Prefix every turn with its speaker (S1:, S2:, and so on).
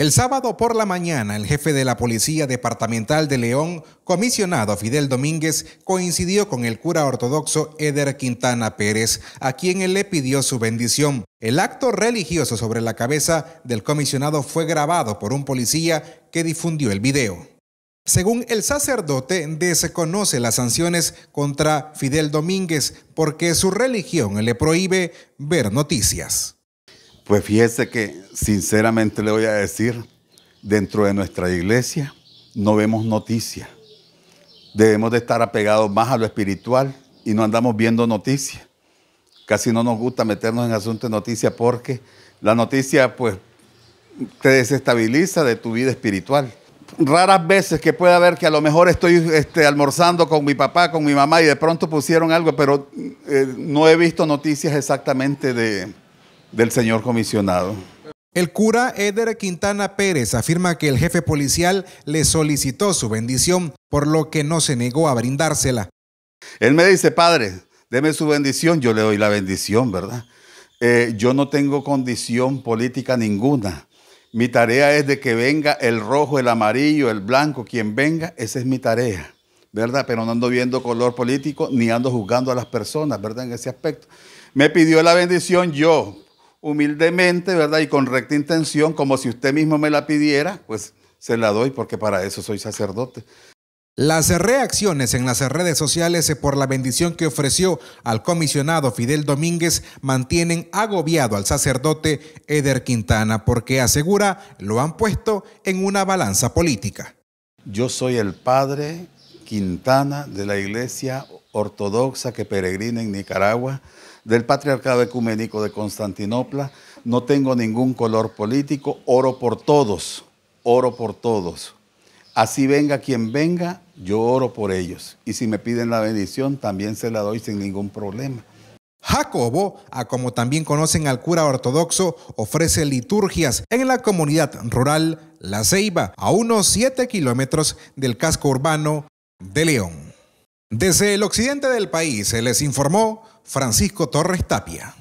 S1: El sábado por la mañana, el jefe de la Policía Departamental de León, comisionado Fidel Domínguez, coincidió con el cura ortodoxo Eder Quintana Pérez, a quien él le pidió su bendición. El acto religioso sobre la cabeza del comisionado fue grabado por un policía que difundió el video. Según el sacerdote, desconoce las sanciones contra Fidel Domínguez porque su religión le prohíbe ver noticias.
S2: Pues fíjese que sinceramente le voy a decir, dentro de nuestra iglesia no vemos noticias. Debemos de estar apegados más a lo espiritual y no andamos viendo noticias. Casi no nos gusta meternos en asuntos de noticias porque la noticia pues te desestabiliza de tu vida espiritual. Raras veces que pueda haber que a lo mejor estoy este, almorzando con mi papá, con mi mamá y de pronto pusieron algo, pero eh, no he visto noticias exactamente de, del señor comisionado.
S1: El cura Eder Quintana Pérez afirma que el jefe policial le solicitó su bendición, por lo que no se negó a brindársela.
S2: Él me dice, padre, deme su bendición, yo le doy la bendición, ¿verdad? Eh, yo no tengo condición política ninguna. Mi tarea es de que venga el rojo, el amarillo, el blanco, quien venga, esa es mi tarea, ¿verdad? Pero no ando viendo color político ni ando juzgando a las personas, ¿verdad? En ese aspecto. Me pidió la bendición yo, humildemente, ¿verdad? Y con recta intención, como si usted mismo me la pidiera, pues se la doy porque para eso soy sacerdote.
S1: Las reacciones en las redes sociales eh, por la bendición que ofreció al comisionado Fidel Domínguez mantienen agobiado al sacerdote Eder Quintana porque asegura lo han puesto en una balanza política.
S2: Yo soy el padre Quintana de la Iglesia Ortodoxa que peregrina en Nicaragua del Patriarcado Ecuménico de Constantinopla. No tengo ningún color político, oro por todos, oro por todos. Así venga quien venga, yo oro por ellos. Y si me piden la bendición, también se la doy sin ningún problema.
S1: Jacobo, a como también conocen al cura ortodoxo, ofrece liturgias en la comunidad rural La Ceiba, a unos 7 kilómetros del casco urbano de León. Desde el occidente del país se les informó Francisco Torres Tapia.